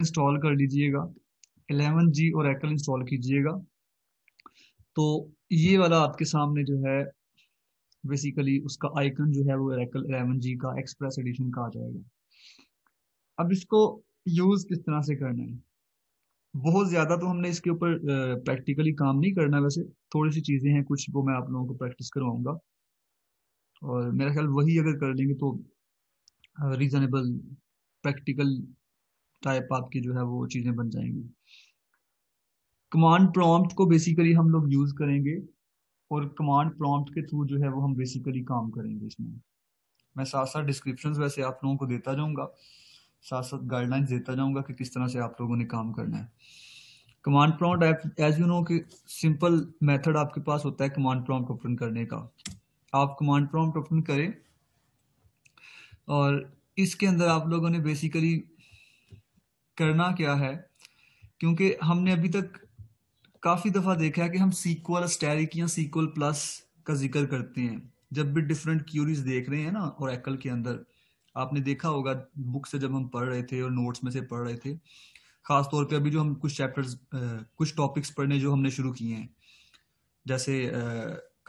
Install कर लीजिएगा eleven जी और एक्ल इंस्टॉल कीजिएगा तो ये वाला आपके सामने जो है बेसिकली उसका आइकन जो है वो एरेकल एलेवन जी का एक्सप्रेस एडिशन का आ जाएगा अब इसको यूज़ किस तरह से करना है बहुत ज़्यादा तो हमने इसके ऊपर प्रैक्टिकली काम नहीं करना वैसे थोड़ी सी चीज़ें हैं कुछ वो मैं आप लोगों को प्रैक्टिस करवाऊंगा और मेरा ख्याल वही अगर कर लेंगे तो रीज़नेबल प्रैक्टिकल टाइप आपकी जो है वो चीज़ें बन जाएंगी कमांड प्रॉम्प्ट को बेसिकली हम लोग यूज़ करेंगे और कमांड प्रॉम्प्ट के थ्रू जो है वो हम बेसिकली काम करेंगे इसमें मैं साथ साथ डिस्क्रिप्शन वैसे आप लोगों को देता जाऊंगा साथ साथ गाइडलाइंस देता जाऊंगा कि किस तरह से आप लोगों ने काम करना है command prompt as you know कि सिंपल मेथड आपके पास होता है कमांड प्रॉम्प्ट ओपन करने का आप कमांड प्रॉम्प्ट ओपन करें और इसके अंदर आप लोगों ने बेसिकली करना क्या है क्योंकि हमने अभी तक काफी दफा देखा है कि हम सीक्वल स्टेरिक या सीक्वल प्लस का जिक्र करते हैं जब भी डिफरेंट क्यूरीज देख रहे हैं ना और एकल के अंदर आपने देखा होगा बुक से जब हम पढ़ रहे थे और नोट्स में से पढ़ रहे थे खास तौर पे अभी जो हम कुछ चैप्टर्स कुछ टॉपिक्स पढ़ने जो हमने शुरू किए हैं जैसे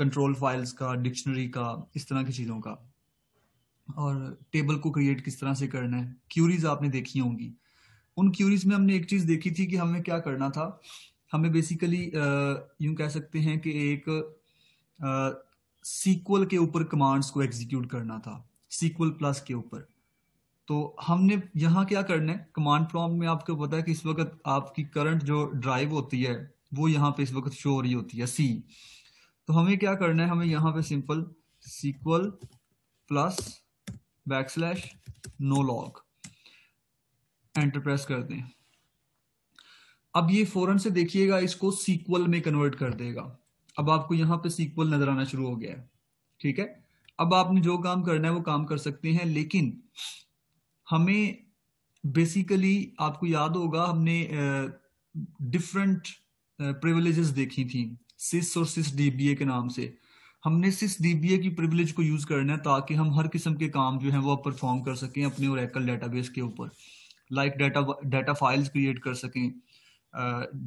कंट्रोल फाइल्स का डिक्शनरी का इस तरह की चीज़ों का और टेबल को क्रिएट किस तरह से करना है क्यूरीज आपने देखी होंगी उन क्यूरीज में हमने एक चीज देखी थी कि हमें क्या करना था हमें बेसिकली यूं कह सकते हैं कि एक सीक्वल के ऊपर कमांड्स को एग्जीक्यूट करना था सीक्वल प्लस के ऊपर तो हमने यहाँ क्या करना है कमांड प्रॉम्प्ट में आपको पता है कि इस वक्त आपकी करंट जो ड्राइव होती है वो यहाँ पे इस वक्त शो हो रही होती है सी तो हमें क्या करना है हमें यहाँ पे simple SQL plus backslash no log enter press कर दें अब ये फौरन से देखिएगा इसको सीक्वल में कन्वर्ट कर देगा अब आपको यहाँ पे सीक्वल नजर आना शुरू हो गया है ठीक है अब आपने जो काम करना है वो काम कर सकते हैं लेकिन हमें बेसिकली आपको याद होगा हमने डिफरेंट प्रिविलेजेस देखी थी सिस और सिस डीबीए के नाम से हमने सिस डीबीए की प्रिविलेज को यूज करना है ताकि हम हर किस्म के काम जो है वो परफॉर्म कर सकें अपने और एकल डेटाबेस के ऊपर like data data files create कर सकें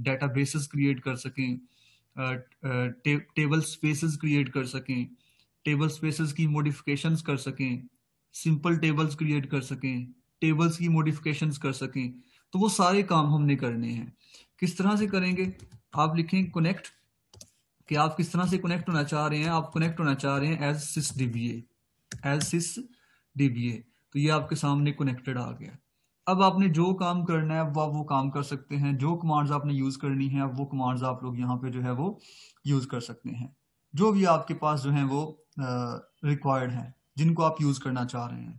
डाटा बेसिस क्रिएट कर सकें टेबल स्पेसेस क्रिएट कर सकें टेबल स्पेसेस की मॉडिफिकेशंस कर सकें सिंपल टेबल्स क्रिएट कर सकें टेबल्स की मॉडिफिकेशंस कर सकें तो वो सारे काम हमने करने हैं किस तरह से करेंगे आप लिखें कनेक्ट कि आप किस तरह से कनेक्ट होना चाह रहे हैं आप कनेक्ट होना चाह रहे हैं as sys DBA as sys DBA तो ये आपके सामने कनेक्टेड आ गया अब आपने जो काम करना है वो आप वो काम कर सकते हैं जो कमांड्स आपने यूज करनी है वो कमांड्स आप लोग यहाँ पे जो है वो यूज कर सकते हैं जो भी आपके पास जो है वो रिक्वायर्ड uh, है जिनको आप यूज करना चाह रहे हैं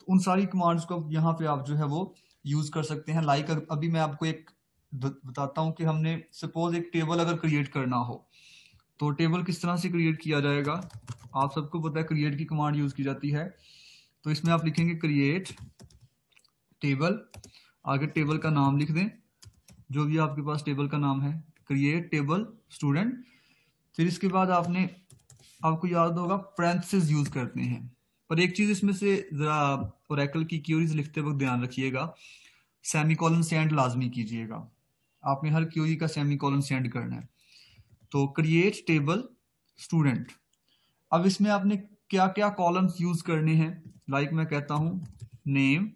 तो उन सारी कमांड्स को यहाँ पे आप जो है वो यूज कर सकते हैं लाइक like, अभी मैं आपको एक बताता हूँ कि हमने सपोज एक टेबल अगर क्रिएट करना हो तो टेबल किस तरह से क्रिएट किया जाएगा आप सबको पता है क्रिएट की कमांड यूज की जाती है तो इसमें आप लिखेंगे क्रिएट टेबल आगे टेबल का नाम लिख दें जो भी आपके पास टेबल का नाम है क्रिएट टेबल स्टूडेंट फिर इसके बाद आपने आपको याद होगा प्रेंथसिस यूज करते हैं पर एक चीज इसमें से जरा ओरेकल की क्यूरीज लिखते वक्त ध्यान रखिएगा सेमी कॉलन सेंड लाजमी कीजिएगा आपने हर क्यूरी का सेमी कॉलन सेंड करना है तो क्रिएट टेबल स्टूडेंट अब इसमें आपने क्या क्या कॉलम्स यूज करने हैं लाइक like मैं कहता हूं नेम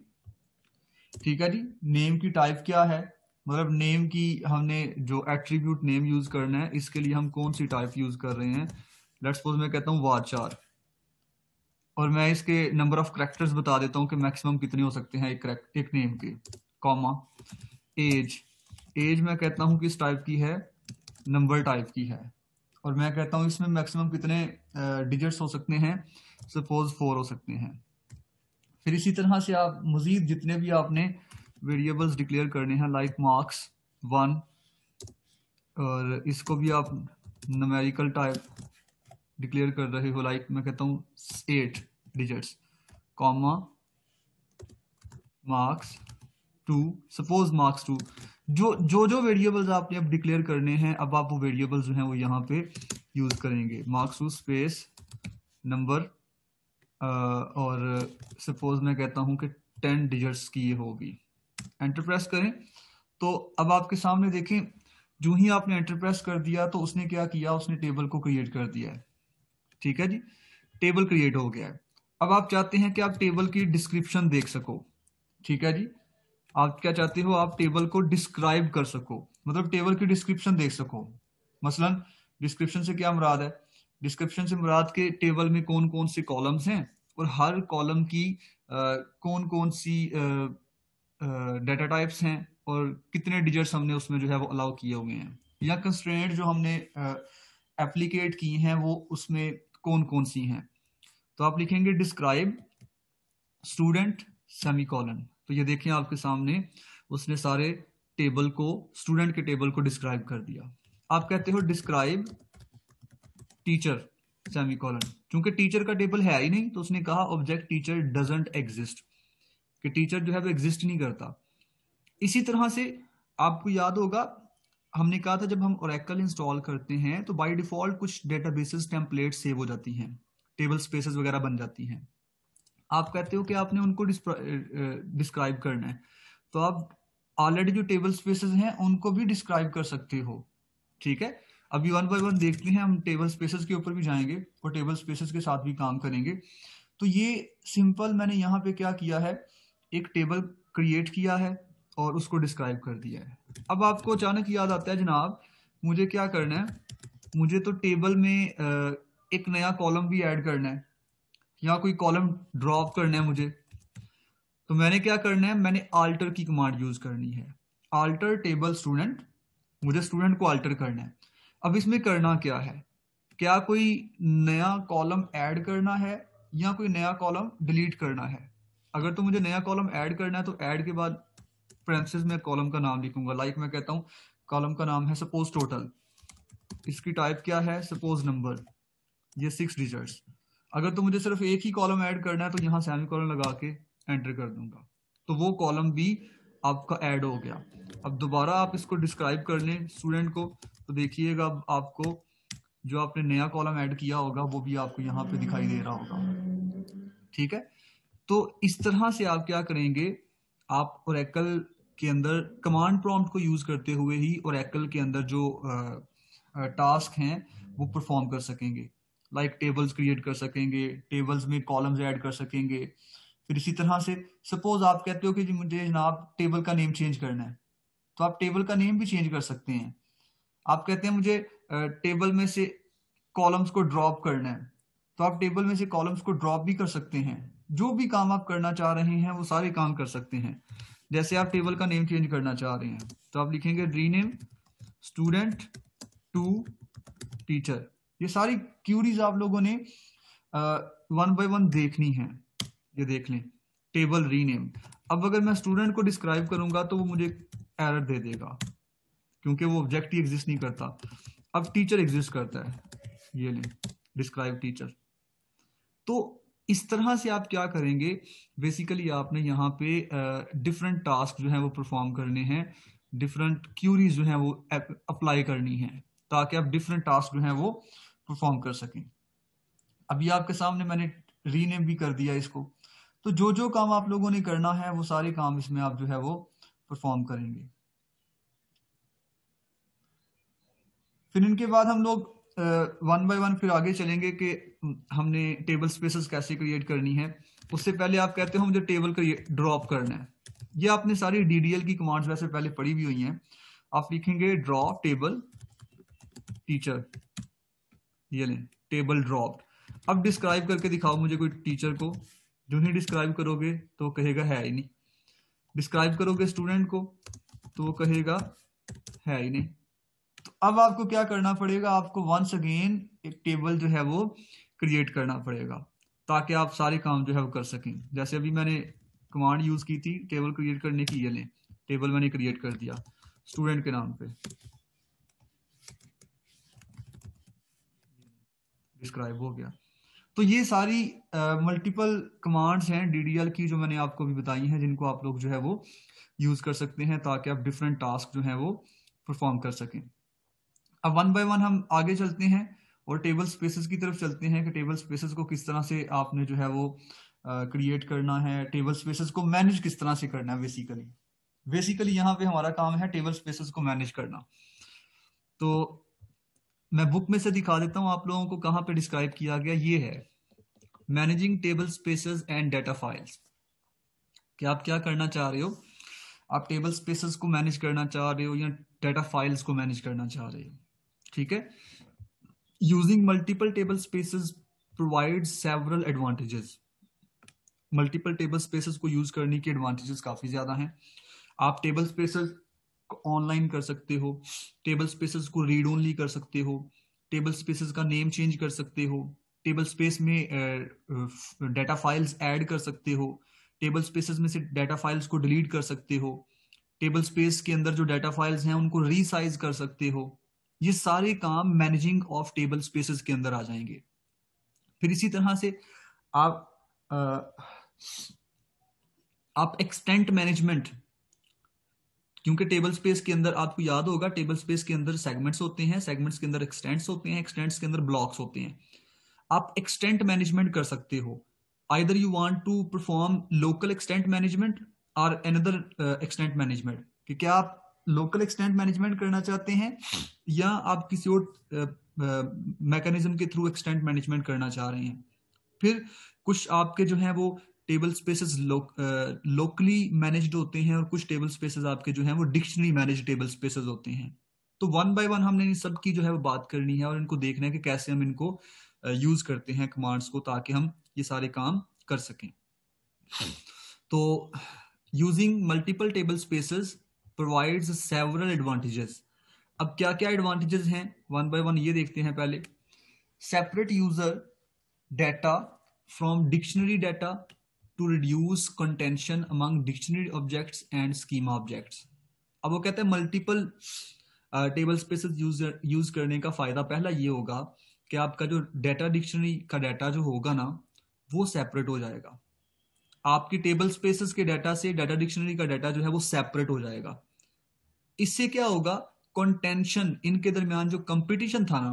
ठीक है जी नेम की टाइप क्या है मतलब नेम की हमने जो एट्रीब्यूट नेम यूज करना है इसके लिए हम कौन सी टाइप यूज कर रहे हैं लेट्स सपोज मैं कहता हूँ वाचार और मैं इसके नंबर ऑफ करेक्टर्स बता देता हूँ कि मैक्सिमम कितने हो सकते हैं एक एक नेम के कॉमा एज एज मैं कहता हूँ किस टाइप की है नंबर टाइप की है और मैं कहता हूँ इसमें मैक्सिमम कितने डिजिट्स हो सकते हैं सपोज फोर हो सकते हैं फिर इसी तरह से आप मजीद जितने भी आपने वेरिएबल्स डिक्लेयर करने हैं लाइक मार्क्स वन और इसको भी आप नमेरिकल टाइप डिक्लेयर कर रहे हो लाइक मैं कहता हूँ eight digits comma marks two suppose marks two जो जो जो वेरिएबल्स आपने अब डिक्लेयर करने हैं अब आप वो वेरिएबल्स जो हैं वो यहाँ पे यूज़ करेंगे मार्क्स टू स्पेस नंबर और सपोज मैं कहता हूं कि टेन डिजिट्स की ये होगी एंटरप्रेस करें तो अब आपके सामने देखें जो ही आपने एंटरप्रेस कर दिया तो उसने क्या किया उसने टेबल को क्रिएट कर दिया है ठीक है जी टेबल क्रिएट हो गया है अब आप चाहते हैं कि आप टेबल की डिस्क्रिप्शन देख सको ठीक है जी आप क्या चाहते हो आप टेबल को डिस्क्राइब कर सको मतलब टेबल की डिस्क्रिप्शन देख सको मसलन डिस्क्रिप्शन से क्या मुराद है डिस्क्रिप्शन से मुराद के टेबल में कौन कौन से कॉलम्स हैं और हर कॉलम की कौन कौन सी डेटा टाइप्स हैं और कितने डिजिट्स हमने उसमें जो है वो अलाउ किए हुए हैं या कंस्ट्रेंट जो हमने एप्लीकेट की हैं वो उसमें कौन कौन सी हैं तो आप लिखेंगे डिस्क्राइब स्टूडेंट सेमी तो ये देखें आपके सामने उसने सारे टेबल को स्टूडेंट के टेबल को डिस्क्राइब कर दिया आप कहते हो डिस्क्राइब टीचर सेमिकोलन क्योंकि टीचर का टेबल है ही नहीं तो उसने कहा ऑब्जेक्ट टीचर डजेंट एग्जिस्ट कि टीचर जो है वो एग्जिस्ट नहीं करता इसी तरह से आपको याद होगा हमने कहा था जब हम ओरेकल इंस्टॉल करते हैं तो बाय डिफॉल्ट कुछ बेसिस टेम्पलेट सेव हो जाती हैं टेबल स्पेसेस वगैरह बन जाती हैं आप कहते हो कि आपने उनको डिस्क्राइब करना है तो आप ऑलरेडी जो टेबल स्पेसेस हैं उनको भी डिस्क्राइब कर सकते हो ठीक है अभी वन बाई वन देखते हैं हम टेबल स्पेसेस के ऊपर भी जाएंगे और टेबल स्पेसेस के साथ भी काम करेंगे तो ये सिंपल मैंने यहाँ पे क्या किया है एक टेबल क्रिएट किया है और उसको डिस्क्राइब कर दिया है अब आपको अचानक याद आता है जनाब मुझे क्या करना है मुझे तो टेबल में एक नया कॉलम भी ऐड करना है या कोई कॉलम ड्रॉप करना है मुझे तो मैंने क्या करना है मैंने आल्टर की कमांड यूज करनी है आल्टर टेबल स्टूडेंट मुझे स्टूडेंट को आल्टर करना है अब इसमें करना क्या है क्या कोई नया कॉलम ऐड करना है या कोई नया कॉलम डिलीट करना है अगर तो मुझे नया कॉलम ऐड करना है तो ऐड के बाद प्रेंसेस में कॉलम का नाम लिखूंगा लाइक मैं कहता हूँ कॉलम का नाम है सपोज टोटल इसकी टाइप क्या है सपोज नंबर ये सिक्स डिजिट्स अगर तो मुझे सिर्फ एक ही कॉलम ऐड करना है तो यहाँ सेमी कॉलम लगा के एंटर कर दूंगा तो वो कॉलम भी आपका ऐड हो गया अब दोबारा आप इसको डिस्क्राइब कर लें स्टूडेंट को तो देखिएगा आपको जो आपने नया कॉलम ऐड किया होगा वो भी आपको यहाँ पे दिखाई दे रहा होगा ठीक है तो इस तरह से आप क्या करेंगे आप ओरेकल के अंदर कमांड प्रॉम्प्ट को यूज करते हुए ही ओरेकल के अंदर जो टास्क हैं वो परफॉर्म कर सकेंगे लाइक like, टेबल्स क्रिएट कर सकेंगे टेबल्स में कॉलम्स ऐड कर सकेंगे फिर इसी तरह से सपोज आप कहते हो कि मुझे जनाब टेबल का नेम चेंज करना है तो आप टेबल का नेम भी चेंज कर सकते हैं आप कहते हैं मुझे टेबल में से कॉलम्स को ड्रॉप करना है तो आप टेबल में से कॉलम्स को ड्रॉप भी कर सकते हैं जो भी काम आप करना चाह रहे हैं वो सारे काम कर सकते हैं जैसे आप टेबल का नेम चेंज करना चाह रहे हैं तो आप लिखेंगे रीनेम स्टूडेंट टू टीचर ये सारी क्यूरीज आप लोगों ने वन बाय वन देखनी है ये देख लें टेबल रीनेम अब अगर मैं स्टूडेंट को डिस्क्राइब करूंगा तो वो मुझे एरर दे देगा क्योंकि वो ऑब्जेक्ट ही एग्जिस्ट नहीं करता अब टीचर एग्जिस्ट करता है ये लें डिस्क्राइब टीचर तो इस तरह से आप क्या करेंगे बेसिकली आपने यहाँ पे डिफरेंट uh, टास्क जो है वो परफॉर्म करने हैं डिफरेंट क्यूरीज जो है वो अप्लाई करनी है ताकि आप डिफरेंट टास्क जो है वो परफॉर्म कर सकें अभी आपके सामने मैंने रीनेम भी कर दिया इसको तो जो जो काम आप लोगों ने करना है वो सारे काम इसमें आप जो है वो परफॉर्म करेंगे फिर इनके बाद हम लोग वन बाय वन फिर आगे चलेंगे कि हमने टेबल स्पेसेस कैसे क्रिएट करनी है उससे पहले आप कहते हो मुझे टेबल ड्रॉप करना है ये आपने सारी डीडीएल की कमांड्स वैसे पहले पढ़ी हुई हुई हैं आप लिखेंगे ड्रॉ टेबल टीचर ये लें टेबल ड्रॉप अब डिस्क्राइब करके दिखाओ मुझे कोई टीचर को जो नहीं डिस्क्राइब करोगे तो कहेगा है ही नहीं डिस्क्राइब करोगे स्टूडेंट को तो कहेगा है ही नहीं अब आपको क्या करना पड़ेगा आपको वंस अगेन एक टेबल जो है वो क्रिएट करना पड़ेगा ताकि आप सारे काम जो है वो कर सकें जैसे अभी मैंने कमांड यूज की थी टेबल क्रिएट करने की ये लें टेबल मैंने क्रिएट कर दिया स्टूडेंट के नाम पे डिस्क्राइब हो गया तो ये सारी मल्टीपल कमांड्स हैं डीडीएल की जो मैंने आपको भी बताई हैं जिनको आप लोग जो है वो यूज कर सकते हैं ताकि आप डिफरेंट टास्क जो है वो परफॉर्म कर सकें अब वन बाय वन हम आगे चलते हैं और टेबल स्पेसेस की तरफ चलते हैं कि टेबल स्पेसेस को किस तरह से आपने जो है वो क्रिएट uh, करना है टेबल स्पेसेस को मैनेज किस तरह से करना है बेसिकली बेसिकली यहाँ पे हमारा काम है टेबल स्पेसेस को मैनेज करना तो मैं बुक में से दिखा देता हूँ आप लोगों को कहाँ पे डिस्क्राइब किया गया ये है managing table spaces and data files कि आप क्या करना चाह रहे हो आप टेबल स्पेसेस को मैनेज करना चाह रहे हो या डेटा फाइल्स को मैनेज करना चाह रहे हो ठीक है using multiple table spaces provide several advantages multiple table spaces को यूज करने के एडवांटेजेस काफी ज्यादा हैं आप टेबल स्पेसेस ऑनलाइन कर सकते हो टेबल स्पेसेस को रीड ओनली कर सकते हो टेबल स्पेसेस का नेम चेंज कर सकते हो टेबल स्पेस में डाटा फाइल्स ऐड कर सकते हो टेबल स्पेसेस में से डाटा फाइल्स को डिलीट कर सकते हो टेबल स्पेस के अंदर जो डाटा फाइल्स हैं उनको रीसाइज कर सकते हो ये सारे काम मैनेजिंग ऑफ टेबल स्पेसेस के अंदर आ जाएंगे फिर इसी तरह से आप आ, आप एक्सटेंट मैनेजमेंट क्योंकि टेबल स्पेस के अंदर आपको याद होगा टेबल स्पेस के अंदर सेगमेंट्स होते हैं सेगमेंट्स के अंदर एक्सटेंट्स होते हैं एक्सटेंट्स के अंदर ब्लॉक्स होते हैं आप एक्सटेंट मैनेजमेंट कर सकते हो either you want to perform local extent management और एनदर एक्सटेंट मैनेजमेंट कि क्या आप लोकल एक्सटेंट मैनेजमेंट करना चाहते हैं या आप किसी और मैकेनिज्म के थ्रू एक्सटेंट मैनेजमेंट करना चाह रहे हैं फिर कुछ आपके जो है वो टेबल स्पेसेस लोकली मैनेज्ड होते हैं और कुछ टेबल स्पेसेस आपके जो है वो डिक्शनरी मैनेज टेबल स्पेसेस होते हैं तो वन बाय वन हमने इन सब की जो है वो बात करनी है और इनको देखना है कि कैसे हम इनको यूज करते हैं कमांड्स को ताकि हम ये सारे काम कर सकें तो using multiple table spaces provides several advantages अब क्या क्या एडवांटेजेस हैं वन बाय वन ये देखते हैं पहले separate user data from dictionary data to reduce contention among dictionary objects and schema objects अब वो कहते हैं मल्टीपल टेबल स्पेसिस यूज करने का फायदा पहला ये होगा कि आपका जो डेटा डिक्शनरी का डेटा जो होगा ना वो सेपरेट हो जाएगा आपके टेबल स्पेसेस के डाटा से डाटा डिक्शनरी का डाटा जो है वो सेपरेट हो जाएगा इससे क्या होगा कॉन्टेंशन इनके दरमियान जो कंपटीशन था ना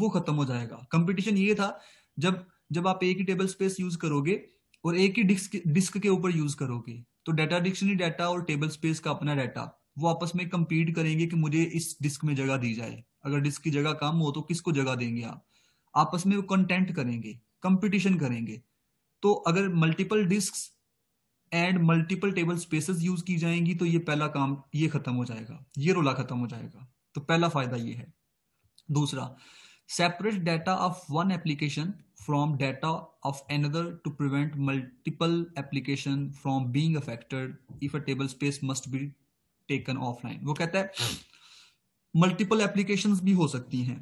वो खत्म हो जाएगा कंपटीशन ये था जब जब आप एक ही टेबल स्पेस यूज करोगे और एक ही डिस्क डिस्क के ऊपर यूज करोगे तो डाटा डिक्शनरी डाटा और टेबल स्पेस का अपना डाटा वो आपस में कंपीट करेंगे कि मुझे इस डिस्क में जगह दी जाए अगर डिस्क की जगह कम हो तो किसको जगह देंगे आप आपस में वो कंटेंट करेंगे कंपटीशन करेंगे तो अगर multiple disk and multiple table spaces use की जाएंगी तो ये पहला काम ये खत्म हो जाएगा ये रोला खत्म हो जाएगा तो पहला फायदा ये है दूसरा separate data of one application from data of another to prevent multiple application from being affected if a table space must be taken offline वो कहता है मल्टीपल एप्लीकेशंस भी हो सकती हैं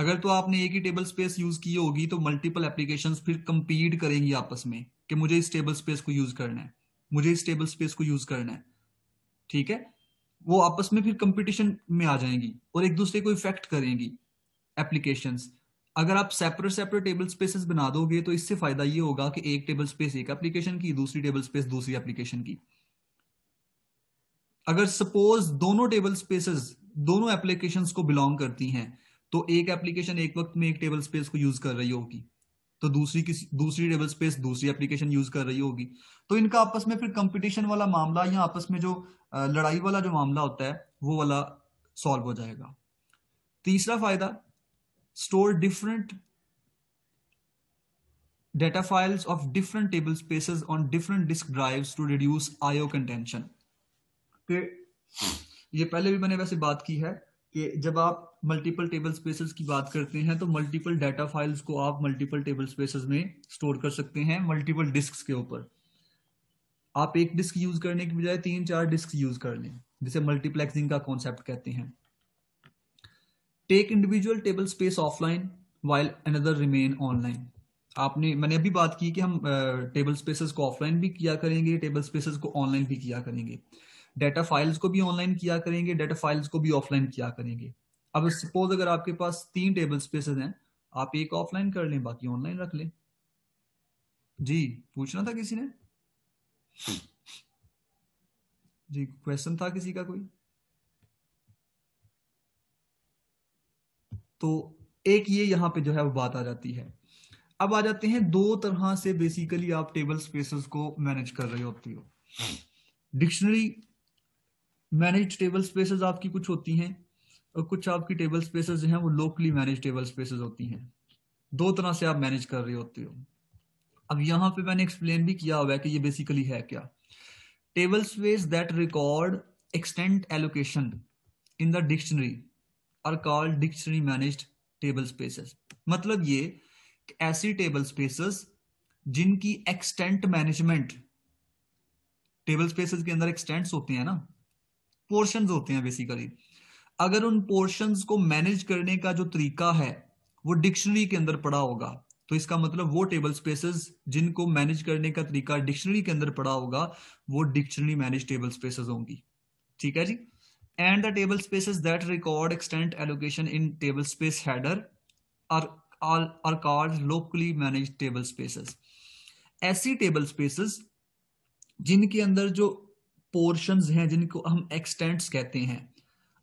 अगर तो आपने एक ही टेबल स्पेस यूज की होगी तो मल्टीपल एप्लीकेशन फिर कंपीट करेंगी आपस में कि मुझे इस टेबल स्पेस को यूज करना है मुझे इस टेबल स्पेस को यूज करना है ठीक है वो आपस में फिर कंपटीशन में आ जाएंगी और एक दूसरे को इफेक्ट करेंगी एप्लीकेशन अगर आप सेपरेट सेपरेट टेबल स्पेसेस बना दोगे तो इससे फायदा ये होगा कि एक टेबल स्पेस एक एप्लीकेशन की दूसरी टेबल स्पेस दूसरी एप्लीकेशन की अगर सपोज दोनों टेबल स्पेसेस दोनों एप्लीकेशन को बिलोंग करती हैं तो एक एप्लीकेशन एक वक्त में एक टेबल स्पेस को यूज कर रही होगी तो दूसरी किसी दूसरी टेबल स्पेस दूसरी एप्लीकेशन यूज कर रही होगी तो इनका आपस में फिर कंपटीशन वाला मामला या आपस में जो लड़ाई वाला जो मामला होता है वो वाला सॉल्व हो जाएगा तीसरा फायदा store different data files of different table spaces on different disk drive to reduce IO contention ये पहले भी मैंने वैसे बात की है कि जब आप मल्टीपल टेबल स्पेसेस की बात करते हैं तो मल्टीपल डाटा फाइल्स को आप मल्टीपल टेबल स्पेसेस में स्टोर कर सकते हैं मल्टीपल डिस्क के ऊपर आप एक डिस्क यूज करने के बजाय तीन चार डिस्क यूज कर लें जिसे मल्टीप्लेक्सिंग का कॉन्सेप्ट कहते हैं take individual table space offline while another remain online आपने मैंने अभी बात की कि हम टेबल uh, स्पेसेस को ऑफलाइन भी किया करेंगे टेबल स्पेसेस को ऑनलाइन भी किया करेंगे डाटा फाइल्स को भी ऑनलाइन किया करेंगे डाटा फाइल्स को भी ऑफलाइन किया करेंगे अब सपोज अगर आपके पास तीन टेबल स्पेसेस हैं आप एक ऑफलाइन कर लें बाकी ऑनलाइन रख लें जी पूछना था किसी ने जी क्वेश्चन था किसी का कोई तो एक ये यहां पे जो है वो बात आ जाती है अब आ जाते हैं दो तरह से बेसिकली आप टेबल स्पेसेस को मैनेज कर रहे होती हो डिक्शनरी मैनेज टेबल स्पेसेस आपकी कुछ होती हैं और कुछ आपकी टेबल स्पेसेस जो हैं वो लोकली मैनेज टेबल स्पेसेस होती हैं दो तरह से आप मैनेज कर रहे होते हो अब यहाँ पे मैंने एक्सप्लेन भी किया हुआ है कि ये बेसिकली है क्या table space that record extent allocation in the dictionary are called dictionary manage table spaces मतलब ये ऐसी टेबल स्पेसेस जिनकी एक्सटेंट मैनेजमेंट टेबल स्पेसेस के अंदर एक्सटेंट्स होते हैं ना पोर्शन होते हैं बेसिकली अगर उन पोर्शंस को मैनेज करने का जो तरीका है वो डिक्शनरी के अंदर पड़ा होगा तो इसका मतलब वो टेबल स्पेसेस जिनको मैनेज करने का तरीका डिक्शनरी के अंदर पड़ा होगा वो डिक्शनरी मैनेज टेबल स्पेसेस होंगी ठीक है जी and the table spaces that record extent allocation in table space header are are called locally manage table spaces ऐसी टेबल स्पेसेस जिनके अंदर जो पोर्शंस हैं जिनको हम एक्सटेंट्स कहते हैं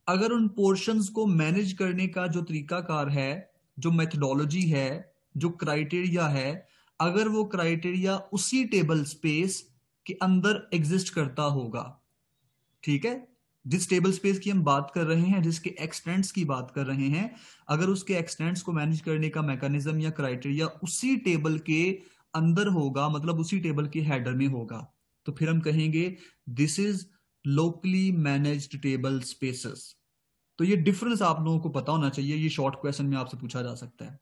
अगर उन पोर्शंस को मैनेज करने का जो तरीकाकार है जो मेथडोलॉजी है जो क्राइटेरिया है अगर वो क्राइटेरिया उसी टेबल स्पेस के अंदर एग्जिस्ट करता होगा ठीक है जिस टेबल स्पेस की हम बात कर रहे हैं जिसके एक्सटेंट्स की बात कर रहे हैं अगर उसके एक्सटेंट्स को मैनेज करने का मैकेनिज्म या क्राइटेरिया उसी टेबल के अंदर होगा मतलब उसी टेबल के हेडर में होगा तो फिर हम कहेंगे this is locally manage table spaces तो ये डिफरेंस आप लोगों को पता होना चाहिए ये शॉर्ट क्वेश्चन में आपसे पूछा जा सकता है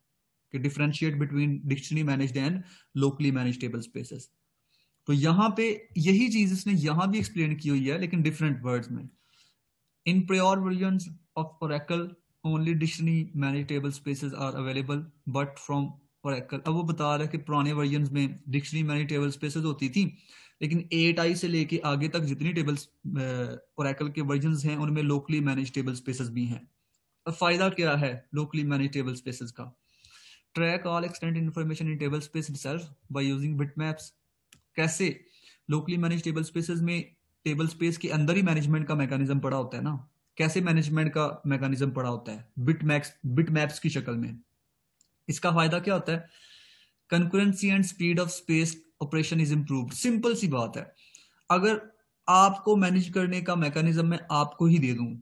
कि differentiate between dictionary managed and locally manage table spaces तो यहाँ पे यही चीज इसने यहां भी एक्सप्लेन की हुई है लेकिन डिफरेंट वर्ड्स में in prior version of Oracle only dictionary manage table spaces are available but from और एक्कल अब वो बता रहा है कि पुराने वर्जन में डिक्शनरी मैनी टेबल स्पेसेस होती थी लेकिन एट आई से लेके आगे तक जितनी टेबल्स और एक्ल के वर्जन हैं उनमें लोकली मैनेज टेबल स्पेसेस भी हैं अब फायदा क्या है लोकली मैनेज टेबल स्पेसेस का track all extend information in table space research by using bitmaps कैसे लोकली मैनेज टेबल स्पेसेस में टेबल स्पेस के अंदर ही मैनेजमेंट का मैकेनिज्म पड़ा होता है ना कैसे मैनेजमेंट का मैकेनिज्म पड़ा होता है बिट मैक्स बिट मैप्स की शक्ल में इसका फायदा क्या होता है concurrency and speed of space operation is improve simple सी बात है अगर आपको मैनेज करने का मैकेनिज्म मैं आपको ही दे दूं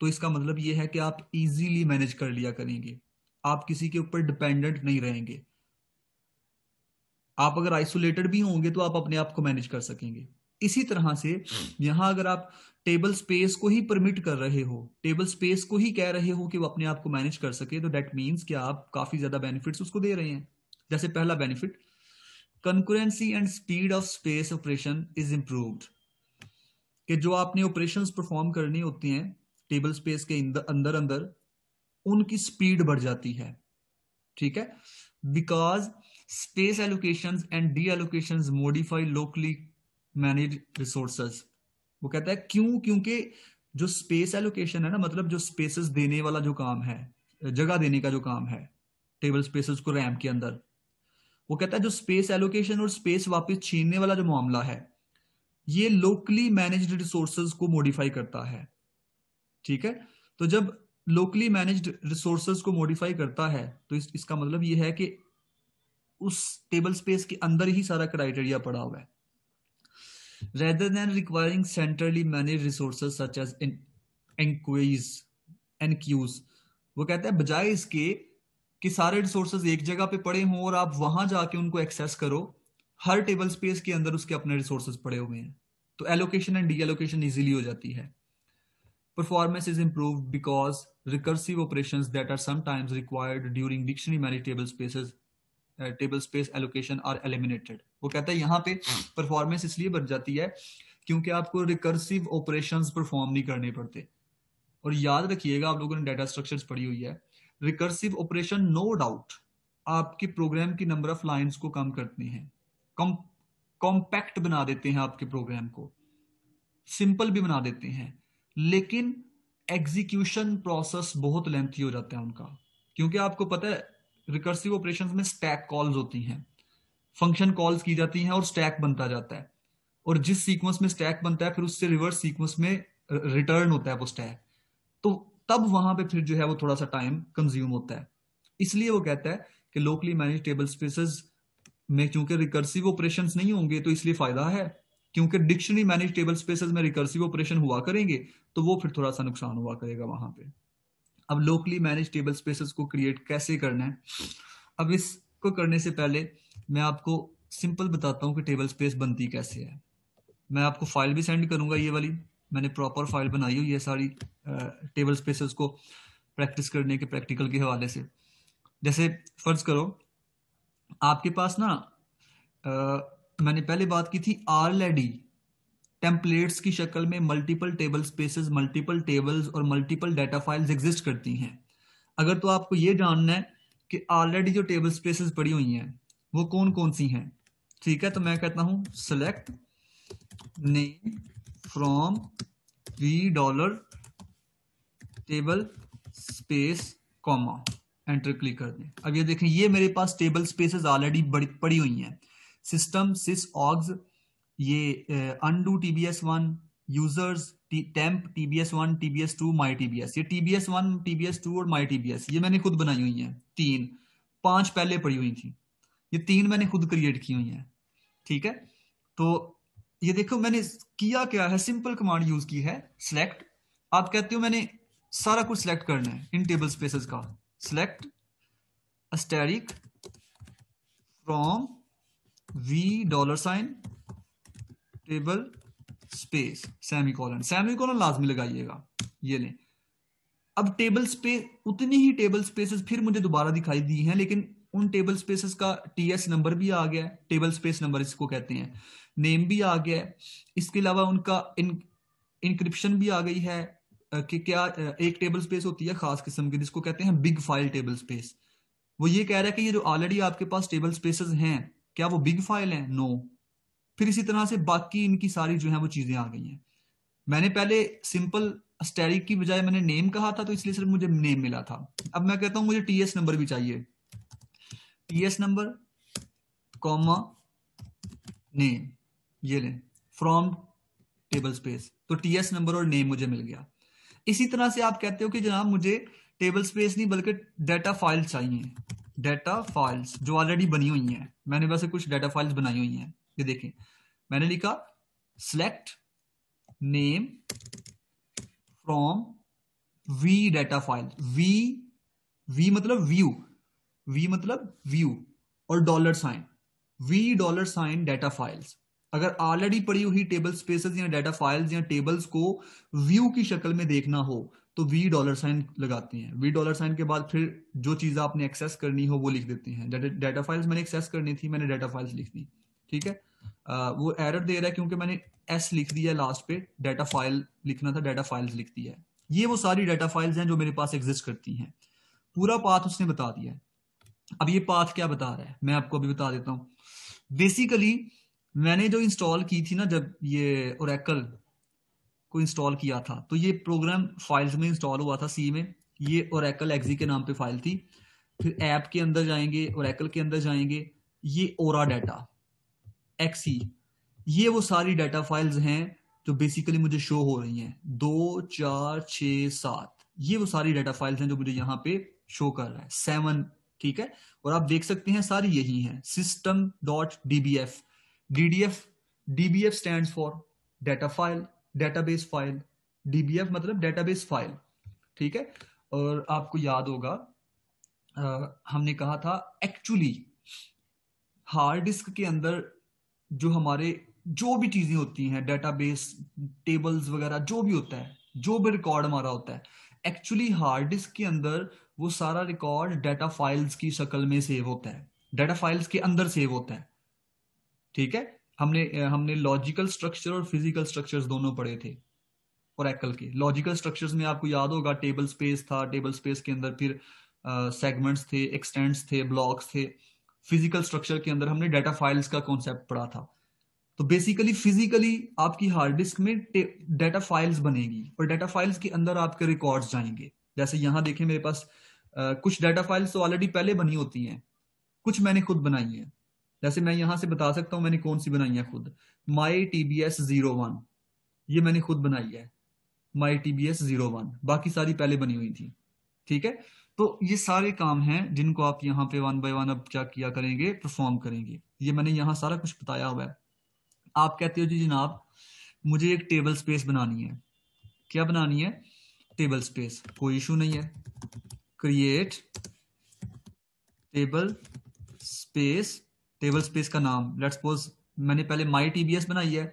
तो इसका मतलब यह है कि आप इजीली मैनेज कर लिया करेंगे आप किसी के ऊपर डिपेंडेंट नहीं रहेंगे आप अगर आइसोलेटेड भी होंगे तो आप अपने आप को मैनेज कर सकेंगे इसी तरह से हम्म। यहां अगर आप टेबल स्पेस को ही परमिट कर रहे हो टेबल स्पेस को ही कह रहे हो कि वो अपने आप को मैनेज कर सके तो डेट मीन्स कि आप काफी ज्यादा बेनिफिट्स उसको दे रहे हैं जैसे पहला benefit concurrency and speed of space operation is improved कि जो आपने ऑपरेशंस परफॉर्म करनी होती हैं टेबल स्पेस के अंदर अंदर उनकी स्पीड बढ़ जाती है ठीक है because space allocation and deallocation modified locally manage resources वो कहता है क्यों क्योंकि जो स्पेस एलोकेशन है ना मतलब जो स्पेसेस देने वाला जो काम है जगह देने का जो काम है टेबल स्पेसेस को रैम के अंदर वो कहता है जो स्पेस एलोकेशन और स्पेस वापस छीनने वाला जो मामला है ये लोकली मैनेज्ड रिसोर्सेज को मॉडिफाई करता है ठीक है तो जब लोकली मैनेज्ड रिसोर्सेज को मॉडिफाई करता है तो इस, इसका मतलब ये है कि उस टेबल स्पेस के अंदर ही सारा क्राइटेरिया पड़ा हुआ है rather than requiring centrally managed resources such as enquiries and queues वो कहते हैं बजाय इसके कि सारे रिसोर्सेज एक जगह पे पड़े हों और आप वहां जाके उनको एक्सेस करो हर टेबल स्पेस के अंदर उसके अपने रिसोर्सेज पड़े हुए हैं तो allocation and deallocation easily हो जाती है performance is improved because recursive operations that are sometimes required during dictionary managed table spaces uh, table space allocation are eliminated वो कहता है यहाँ पे परफॉर्मेंस इसलिए बढ़ जाती है क्योंकि आपको रिकर्सिव ऑपरेशंस परफॉर्म नहीं करने पड़ते और याद रखिएगा आप लोगों ने डेटा स्ट्रक्चर्स पढ़ी हुई है रिकर्सिव ऑपरेशन नो डाउट आपके प्रोग्राम की नंबर ऑफ लाइंस को कम करते हैं कम कॉम्पैक्ट बना देते हैं आपके प्रोग्राम को सिंपल भी बना देते हैं लेकिन एग्जीक्यूशन प्रोसेस बहुत लेंथी हो जाता है उनका क्योंकि आपको पता है रिकर्सिव ऑपरेशन में स्टैक कॉल्स होती हैं फंक्शन कॉल्स की जाती हैं और स्टैक बनता जाता है और जिस सीक्वेंस में स्टैक बनता है फिर उससे रिवर्स सीक्वेंस में रिटर्न होता है वो स्टैक तो तब वहां पे फिर जो है वो थोड़ा सा टाइम कंज्यूम होता है इसलिए वो कहता है कि लोकली मैनेज टेबल स्पेसेस में चूंकि रिकर्सिव ऑपरेशन नहीं होंगे तो इसलिए फायदा है क्योंकि डिक्शनरी मैनेज टेबल स्पेसेस में रिकर्सिव ऑपरेशन हुआ करेंगे तो वो फिर थोड़ा सा नुकसान हुआ करेगा वहां पे अब लोकली मैनेज टेबल स्पेसेस को क्रिएट कैसे करना है अब इसको करने से पहले मैं आपको सिंपल बताता हूँ कि टेबल स्पेस बनती कैसे है मैं आपको फाइल भी सेंड करूंगा ये वाली मैंने प्रॉपर फाइल बनाई हुई है सारी टेबल स्पेसेस को प्रैक्टिस करने के प्रैक्टिकल के हवाले से जैसे फर्ज करो आपके पास ना आ, मैंने पहले बात की थी लेडी टेम्पलेट्स e की शक्ल में multiple table spaces multiple tables और मल्टीपल डाटा फाइल्स एग्जिस्ट करती हैं अगर तो आपको ये जानना है कि ऑलरेडी e जो टेबल स्पेसेस पड़ी हुई हैं वो कौन कौन सी हैं ठीक है तो मैं कहता हूं select name from V dollar table space comma enter click कर दें अब ये देखें ये मेरे पास टेबल स्पेसेस ऑलरेडी पड़ी हुई हैं सिस्टम सिस ऑग्स ये undo TBS one users temp TBS one TBS two my TBS ये टीबीएस वन टीबीएस टू और माई टीबीएस ये मैंने खुद बनाई हुई है तीन पांच पहले पड़ी हुई थी ये तीन मैंने खुद क्रिएट की हुई है ठीक है तो ये देखो मैंने किया क्या है सिंपल कमांड यूज की है सिलेक्ट आप कहते हो मैंने सारा कुछ सिलेक्ट करना है इन टेबल स्पेसेस का select asterisk from V dollar sign table space semicolon semicolon लाजमी लगाइएगा ये लें अब टेबल स्पेस उतनी ही टेबल स्पेसेस फिर मुझे दोबारा दिखाई दी हैं लेकिन उन टेबल स्पेसेस का टी एस नंबर भी आ गया है टेबल स्पेस नंबर इसको कहते हैं नेम भी आ गया है इसके अलावा उनका इन इंक्रिप्शन भी आ गई है कि क्या एक टेबल स्पेस होती है खास किस्म की जिसको कहते हैं बिग फाइल टेबल स्पेस वो ये कह रहा है कि ये जो ऑलरेडी आपके पास टेबल स्पेसेस हैं क्या वो बिग फाइल हैं नो फिर इसी तरह से बाकी इनकी सारी जो है वो चीजें आ गई हैं मैंने पहले सिंपल स्टेरिक की बजाय मैंने नेम कहा था तो इसलिए सिर्फ मुझे नेम मिला था अब मैं कहता हूं मुझे टी नंबर भी चाहिए टीएस नंबर कॉमा नेम ये लें फ्रॉम टेबल स्पेस तो टीएस नंबर और नेम मुझे मिल गया इसी तरह से आप कहते हो कि जनाब मुझे टेबल स्पेस नहीं बल्कि डाटा फाइल चाहिए डाटा फाइल्स जो ऑलरेडी बनी हुई हैं मैंने वैसे कुछ डाटा फाइल्स बनाई हुई हैं ये देखें मैंने लिखा select name from V data file V V मतलब व्यू वी मतलब व्यू और dollar sign V dollar sign data files अगर ऑलरेडी पड़ी हुई टेबल स्पेसेस या डेटा फाइल्स या टेबल्स को व्यू की शक्ल में देखना हो तो वी डॉलर साइन लगाते हैं वी डॉलर साइन के बाद फिर जो चीज आपने एक्सेस करनी हो वो लिख देते हैं डेटा फाइल्स मैंने एक्सेस करनी थी मैंने डेटा फाइल्स लिख दी ठीक है आ, वो एरर दे रहा है क्योंकि मैंने एस लिख दिया लास्ट पे डेटा फाइल लिखना था डेटा फाइल्स लिख दिया है ये वो सारी डेटा फाइल्स हैं जो मेरे पास एग्जिस्ट करती हैं पूरा पाथ उसने बता दिया है अब ये पाथ क्या बता रहा है मैं आपको अभी बता देता हूं बेसिकली मैंने जो इंस्टॉल की थी ना जब ये ओरेकल को इंस्टॉल किया था तो ये प्रोग्राम फाइल्स में इंस्टॉल हुआ था सी में ये ओरेकल एक्जी के नाम पे फाइल थी फिर ऐप के अंदर जाएंगे ओरेकल के अंदर जाएंगे ये ओरा डाटा एक्सी ये वो सारी डाटा फाइल्स हैं जो बेसिकली मुझे शो हो रही हैं दो चार छ सात ये वो सारी डाटा फाइल्स हैं जो मुझे यहाँ पे शो कर रहा है सेवन ठीक है और आप देख सकते हैं सारी यही है system dot DBF DDF DBF stand for data file database file DBF मतलब डेटाबेस फाइल ठीक है और आपको याद होगा आ, हमने कहा था एक्चुअली हार्ड डिस्क के अंदर जो हमारे जो भी चीजें होती हैं डेटाबेस टेबल्स वगैरह जो भी होता है जो भी रिकॉर्ड हमारा होता है एक्चुअली हार्ड डिस्क के अंदर वो सारा रिकॉर्ड डेटा फाइल्स की शक्ल में सेव होता है डेटा फाइल्स के अंदर सेव होता है ठीक है हमने हमने लॉजिकल स्ट्रक्चर और फिजिकल स्ट्रक्चर्स दोनों पढ़े थे और एक्ल के लॉजिकल स्ट्रक्चर्स में आपको याद होगा टेबल स्पेस था टेबल स्पेस के अंदर फिर सेगमेंट्स uh, थे एक्सटेंड्स थे ब्लॉक्स थे फिजिकल स्ट्रक्चर के अंदर हमने डेटा फाइल्स का कॉन्सेप्ट पढ़ा था तो बेसिकली फिजिकली आपकी हार्ड डिस्क में डेटा फाइल्स बनेगी और डेटा फाइल्स के अंदर आपके रिकॉर्ड्स जाएंगे जैसे यहां देखें मेरे पास कुछ डाटा फाइल्स तो ऑलरेडी पहले बनी होती हैं कुछ मैंने खुद बनाई है जैसे मैं यहां से बता सकता हूं मैंने कौन सी बनाई है खुद my T B S zero one ये मैंने खुद बनाई है my T B S zero one बाकी सारी पहले बनी हुई थी ठीक है तो ये सारे काम हैं जिनको आप यहाँ पे वन बाय वन अब क्या किया करेंगे परफॉर्म करेंगे ये मैंने यहाँ सारा कुछ बताया हुआ है आप कहते हो जी जनाब मुझे एक टेबल स्पेस बनानी है क्या बनानी है टेबल स्पेस कोई इशू नहीं है create table space table space का नाम लेट्स सपोज मैंने पहले माई टीबीएस बनाई है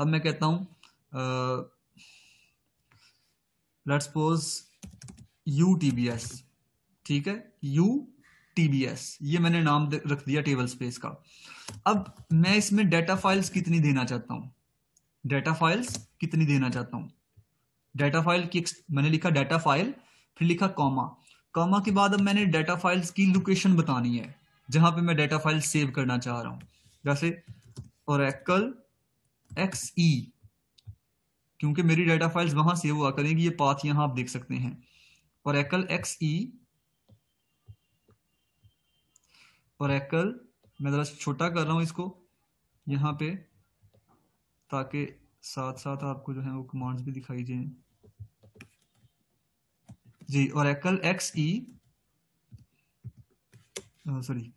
अब मैं कहता हूं लेट सपोज यू टीबीएस ठीक है यू टीबीएस ये मैंने नाम रख दिया टेबल स्पेस का अब मैं इसमें डेटा फाइल्स कितनी देना चाहता हूं डेटा फाइल्स कितनी देना चाहता हूं डेटा फाइल की मैंने लिखा डेटा फाइल फिर लिखा कॉमा कॉमा के बाद अब मैंने डेटा फाइल्स की लोकेशन बतानी है जहां पे मैं डेटा फाइल सेव करना चाह रहा हूं जैसे ओरेकल एक्स ई क्योंकि मेरी डेटा फाइल्स वहां सेव हुआ करेंगी ये पाथ यहां आप देख सकते हैं और एकल एक्स ई एकल मैं जरा छोटा कर रहा हूं इसको यहां पे ताकि साथ साथ आपको जो है वो कमांड्स भी दिखाई दें जी एक्ल X E sorry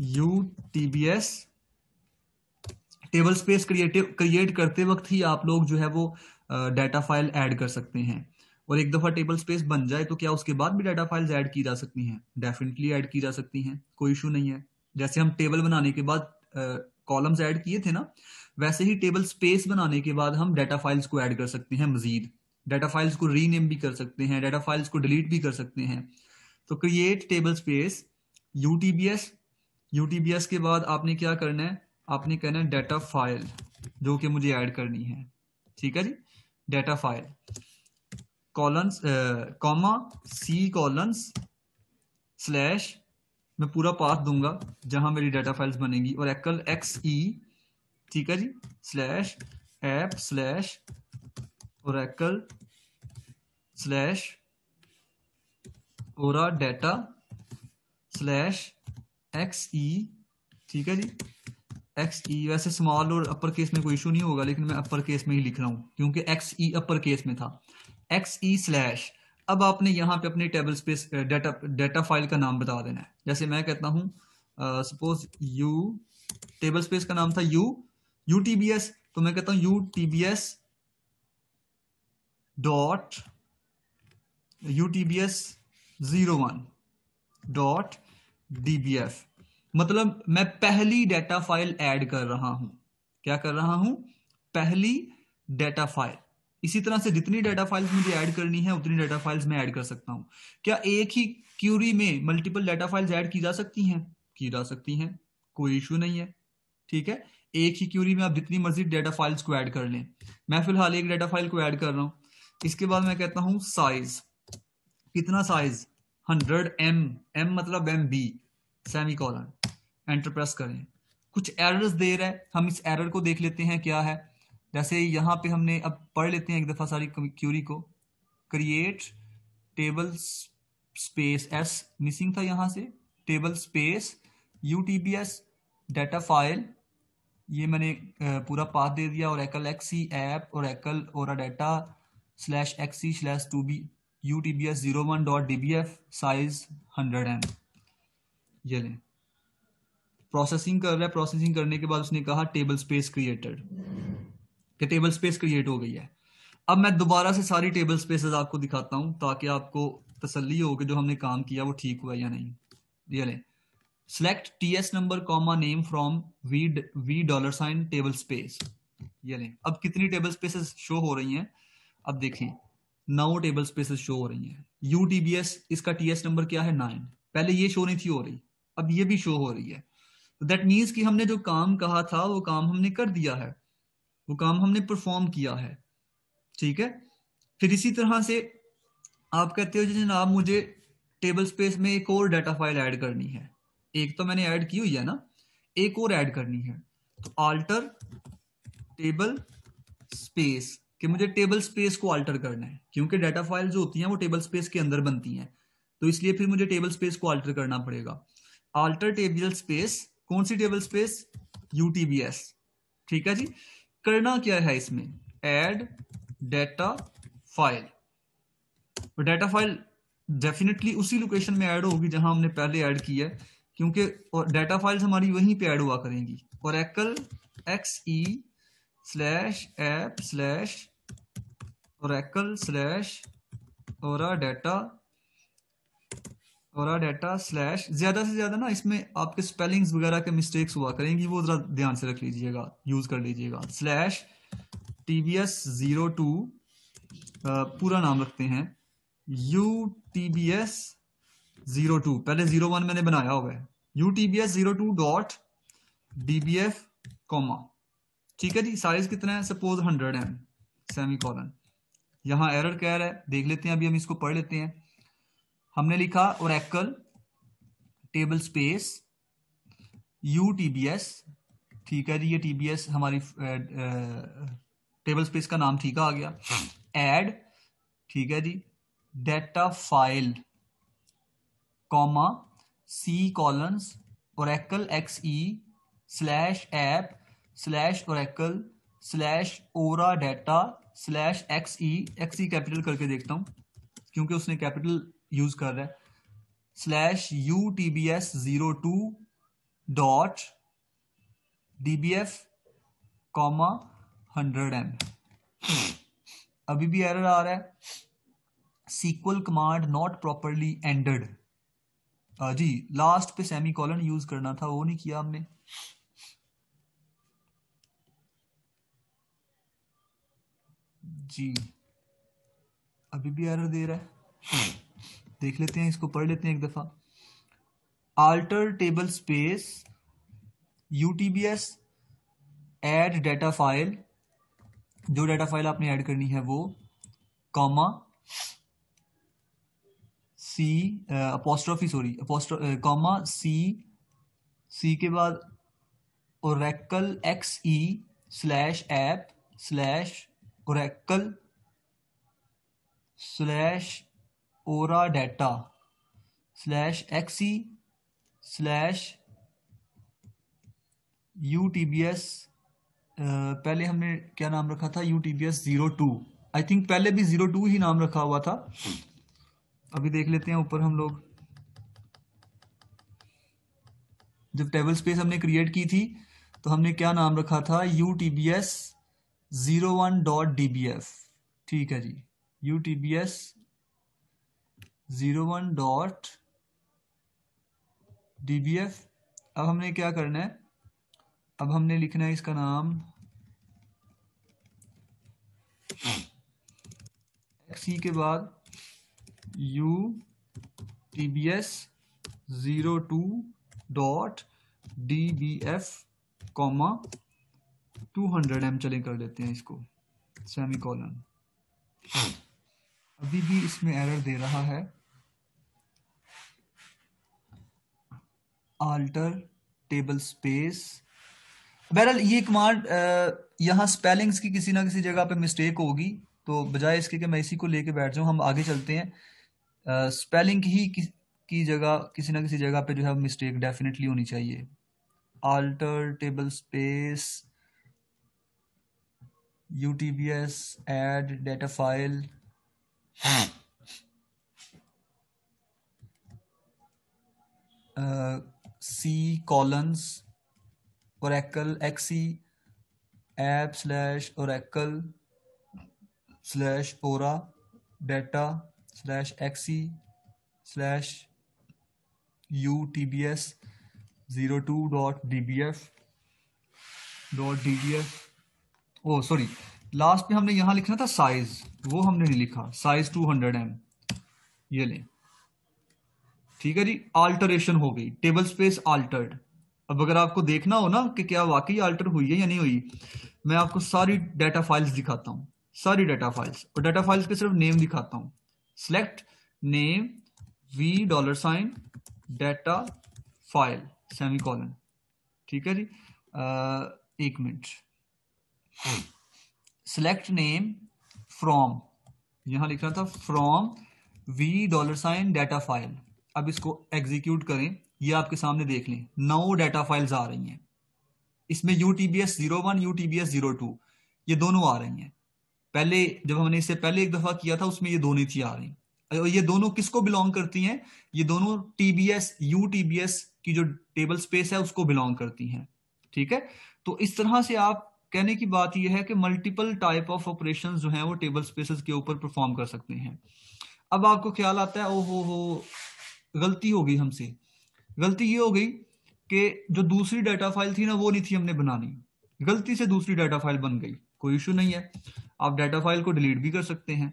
U T B S table space creative create करते वक्त ही आप लोग जो है वो डाटा फाइल ऐड कर सकते हैं और एक दफा टेबल स्पेस बन जाए तो क्या उसके बाद भी डाटा फाइल्स ऐड की जा सकती हैं डेफिनेटली ऐड की जा सकती हैं कोई इशू नहीं है जैसे हम टेबल बनाने के बाद कॉलम्स ऐड किए थे ना वैसे ही टेबल स्पेस बनाने के बाद हम डाटा फाइल्स को ऐड कर सकते हैं मजीद डाटा फाइल्स को रीनेम भी कर सकते हैं डाटा फाइल्स को डिलीट भी कर सकते हैं तो create table space UTBS UTBS के बाद आपने क्या करना है आपने कहना है डाटा फाइल जो कि मुझे ऐड करनी है ठीक है जी data file colon comma C colon slash मैं पूरा पाथ दूंगा जहां मेरी डाटा फाइल्स बनेगी और एक्ल एक्स ई ठीक है जी slash app slash oracle slash oradata slash X E ठीक है जी एक्स ई e, वैसे स्मॉल और अपर केस में कोई इशू नहीं होगा लेकिन मैं अपर केस में ही लिख रहा हूं क्योंकि एक्स ई अपर केस में था एक्स ई स्लैश अब आपने यहाँ पे अपने table space data data file का नाम बता देना है जैसे मैं कहता हूँ सपोज यू टेबल स्पेस का नाम था U U T B S तो मैं कहता हूँ U T B S dot U T B S zero one dot D B F मतलब मैं पहली डेटा फाइल ऐड कर रहा हूं क्या कर रहा हूं पहली डेटा फाइल इसी तरह से जितनी डाटा फाइल्स मुझे ऐड करनी है उतनी डाटा फाइल्स मैं ऐड कर सकता हूँ क्या एक ही क्यूरी में मल्टीपल डाटा फाइल्स ऐड की जा सकती हैं की जा सकती हैं कोई इशू नहीं है ठीक है एक ही क्यूरी में आप जितनी मर्जी डाटा फाइल्स को ऐड कर लें मैं फिलहाल एक डाटा फाइल को ऐड कर रहा हूं इसके बाद मैं कहता हूं साइज कितना साइज हंड्रेड एम एम मतलब M B semicolon enter press करें कुछ एरर्स दे रहा है हम इस एरर को देख लेते हैं क्या है जैसे यहाँ पे हमने अब पढ़ लेते हैं एक दफा सारी क्यूरी को create table space S missing था यहाँ से table space U T B S data file ये मैंने पूरा पाथ दे दिया और एकल XC app oracle oradata slash X E slash to B U T B S zero one dot D B F size hundred M ये लें processing कर रहा है प्रोसेसिंग करने के बाद उसने कहा टेबल स्पेस क्रिएटेड कि टेबल स्पेस क्रिएट हो गई है अब मैं दोबारा से सारी टेबल स्पेसेस आपको दिखाता हूं ताकि आपको तसली हो कि जो हमने काम किया वो ठीक हुआ या नहीं ये लें T S number comma name from V V dollar sign table space ये लें अब कितनी टेबल स्पेसेस शो हो रही हैं अब देखें नौ टेबल स्पेसेस शो हो रही हैं यू टी बी एस इसका टी एस नंबर क्या है नाइन पहले ये शो नहीं थी हो रही अब ये भी शो हो रही है दैट मीन्स कि हमने जो काम कहा था वो काम हमने कर दिया है वो काम हमने परफॉर्म किया है ठीक है फिर इसी तरह से आप कहते हो जनाब मुझे टेबल स्पेस में एक और डाटा फाइल ऐड करनी है एक तो मैंने ऐड की हुई है ना एक और ऐड करनी है तो आल्टर टेबल स्पेस कि मुझे टेबल स्पेस को अल्टर करना है क्योंकि डाटा फाइल जो होती हैं वो टेबल स्पेस के अंदर बनती हैं तो इसलिए फिर मुझे टेबल स्पेस को अल्टर करना पड़ेगा अल्टर टेबल स्पेस कौन सी टेबल स्पेस यूटीबीएस ठीक है जी करना क्या है इसमें add data file data file definitely उसी लोकेशन में ऐड होगी जहां हमने पहले ऐड की है क्योंकि और डेटा फाइल्स हमारी वहीं पे ऐड हुआ करेंगी oracle X E slash app slash oracle slash oradata थोड़ा डाटा स्लैश ज्यादा से ज्यादा ना इसमें आपके स्पेलिंग्स वगैरह के मिस्टेक्स हुआ करेंगी वो जरा ध्यान से रख लीजिएगा यूज कर लीजिएगा slash T V S zero two पूरा नाम रखते हैं U T B S zero two पहले जीरो वन मैंने बनाया हुआ है U T B S zero two dot D B F comma ठीक है जी साइज कितना है suppose hundred M semicolon यहाँ एरर कह रहा है देख लेते हैं अभी हम इसको पढ़ लेते हैं हमने लिखा Oracle table space U TBS ठीक है जी ये टीबीएस हमारी टेबल स्पेस का नाम ठीक आ गया एड ठीक है जी data file comma C colons oracle X E slash app slash oracle slash oradata slash X E X E capital करके देखता हूं क्योंकि उसने कैपिटल यूज कर रहे हैं slash U T B S zero two dot D B F comma hundred M अभी भी एरर आ रहा है SQL command not properly ended जी लास्ट पे सेमी कॉलन यूज करना था वो नहीं किया हमने जी अभी भी एरर दे रहा है देख लेते हैं इसको पढ़ लेते हैं एक दफा alter table space UTBS add data file जो डाटा फाइल आपने ऐड करनी है वो comma C apostrophe sorry comma C C के बाद oracle X E slash app slash oracle slash oradata slash X E slash U T B S पहले हमने क्या नाम रखा था U T B S zero two I think पहले भी ज़ीरो टू ही नाम रखा हुआ था अभी देख लेते हैं ऊपर हम लोग जब टेबल स्पेस हमने क्रिएट की थी तो हमने क्या नाम रखा था U T B S zero one dot D B F ठीक है जी U T B S zero one dot D B F अब हमने क्या करना है अब हमने लिखना है इसका नाम एक्सी e के बाद U T B S zero two dot D B F comma two hundred M चले कर लेते हैं इसको सेमी कॉलन अभी भी इसमें एरर दे रहा है आल्टर टेबल स्पेस बहरहाल ये कमांड यहां स्पेलिंग्स की किसी ना किसी जगह पे मिस्टेक होगी तो बजाय इसके कि मैं इसी को लेके बैठ जाऊं हम आगे चलते हैं स्पेलिंग ही कि, की जगह किसी ना किसी जगह पे जो है मिस्टेक डेफिनेटली होनी चाहिए alter table space U T B S add data file C colons oracle X E app slash oracle slash oradata slash X E slash U T B S zero two dot D B F dot D B F oh sorry last में हमने यहां लिखना था size वो हमने नहीं लिखा size to hundred M ये लें ठीक है जी आल्टरेशन हो गई टेबल स्पेस अल्टर्ड अब अगर आपको देखना हो ना कि क्या वाकई आल्टर हुई है या नहीं हुई मैं आपको सारी डाटा फाइल्स दिखाता हूँ सारी डाटा फाइल्स और डाटा फाइल्स के सिर्फ नेम दिखाता हूँ select name V dollar sign data file semicolon ठीक है जी आ, एक मिनट सेलेक्ट नेम फ्रॉम यहां लिखना था from V dollar sign data file अब इसको एग्जीक्यूट करें ये आपके सामने देख लें नौ डाटा फाइल्स आ रही हैं इसमें U T B S zero one U T B S zero two ये दोनों आ रही हैं पहले जब हमने इससे पहले एक दफा किया था उसमें ये दोनों थी आ रही और ये दोनों किसको बिलोंग करती हैं ये दोनों टीबीएस यू टीबीएस की जो टेबल स्पेस है उसको बिलोंग करती हैं ठीक है तो इस तरह से आप कहने की बात यह है कि मल्टीपल टाइप ऑफ ऑपरेशन जो है वो टेबल स्पेसिस के ऊपर परफॉर्म कर सकते हैं अब आपको ख्याल आता है ओ हो हो गलती हो गई हमसे गलती ये हो गई कि जो दूसरी डाटा फाइल थी ना वो नहीं थी हमने बनानी गलती से दूसरी डाटा फाइल बन गई कोई इशू नहीं है आप डाटा फाइल को डिलीट भी कर सकते हैं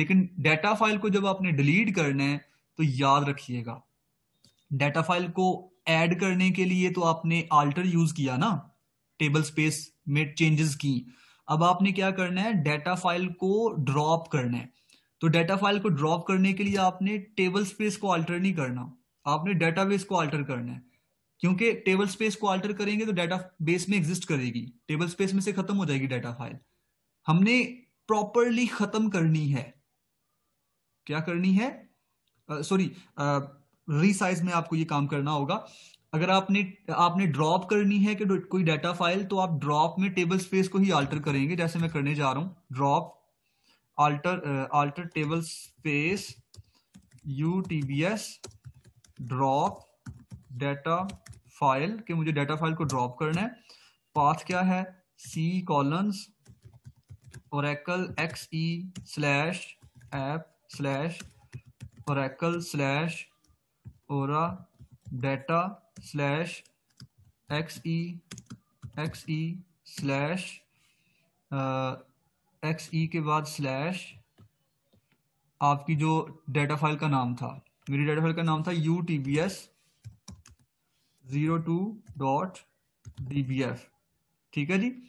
लेकिन डाटा फाइल को जब आपने डिलीट करना है तो याद रखिएगा डाटा फाइल को ऐड करने के लिए तो आपने आल्टर यूज किया ना टेबल स्पेस में चेंजेस की अब आपने क्या करना है डेटा फाइल को ड्रॉप करना है तो डेटा फाइल को ड्रॉप करने के लिए आपने टेबल स्पेस को अल्टर नहीं करना आपने डेटाबेस को अल्टर करना है क्योंकि टेबल स्पेस को अल्टर करेंगे तो डेटा बेस में एग्जिस्ट करेगी टेबल स्पेस में से खत्म हो जाएगी डेटा फाइल हमने प्रॉपरली खत्म करनी है क्या करनी है सॉरी uh, रीसाइज uh, में आपको ये काम करना होगा अगर आपने आपने ड्रॉप करनी है कि कोई डाटा फाइल तो आप ड्रॉप में टेबल स्पेस को ही अल्टर करेंगे जैसे मैं करने जा रहा हूँ drop alter alter table space U T B S drop data file कि मुझे डाटा फाइल को ड्रॉप करना है पाथ क्या है C colons oracle X E slash app slash or slash oradata E X E slash X E के बाद slash आपकी जो डेटा फाइल का नाम था मेरी डेटा फाइल का नाम था U T B S zero two dot D B F ठीक है जी